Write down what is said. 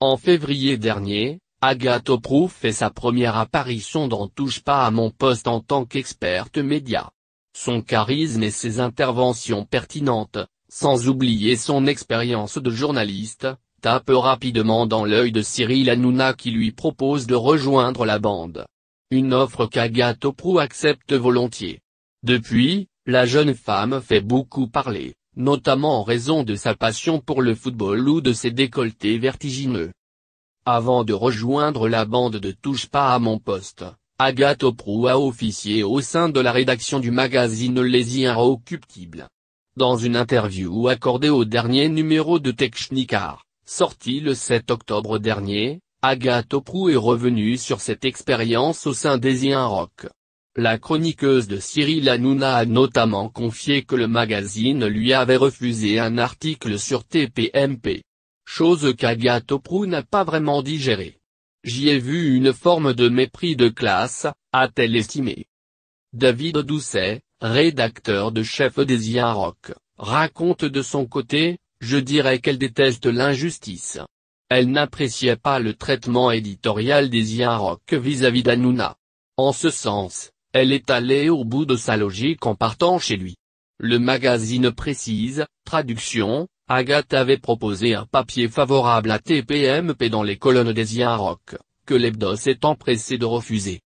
En février dernier, Agathe Oprou fait sa première apparition dans Touche pas à mon poste en tant qu'experte média. Son charisme et ses interventions pertinentes, sans oublier son expérience de journaliste, tapent rapidement dans l'œil de Cyril Hanouna qui lui propose de rejoindre la bande. Une offre qu'Agathe Oprou accepte volontiers. Depuis, la jeune femme fait beaucoup parler notamment en raison de sa passion pour le football ou de ses décolletés vertigineux. Avant de rejoindre la bande de Touche pas à mon poste, Agathe Oprou a officié au sein de la rédaction du magazine Les Inrecuptibles. Dans une interview accordée au dernier numéro de Technicar, sorti le 7 octobre dernier, Agathe Oprou est revenue sur cette expérience au sein des Rock. La chroniqueuse de Cyril Hanouna a notamment confié que le magazine lui avait refusé un article sur TPMP. Chose qu'Agathe n'a pas vraiment digérée. J'y ai vu une forme de mépris de classe, a-t-elle estimé. David Doucet, rédacteur de chef des IAROC, raconte de son côté, je dirais qu'elle déteste l'injustice. Elle n'appréciait pas le traitement éditorial des IAROC vis-à-vis d'Anouna. En ce sens, elle est allée au bout de sa logique en partant chez lui. Le magazine précise, traduction, Agathe avait proposé un papier favorable à TPMP dans les colonnes des Rock, que l'EBDOS est empressé de refuser.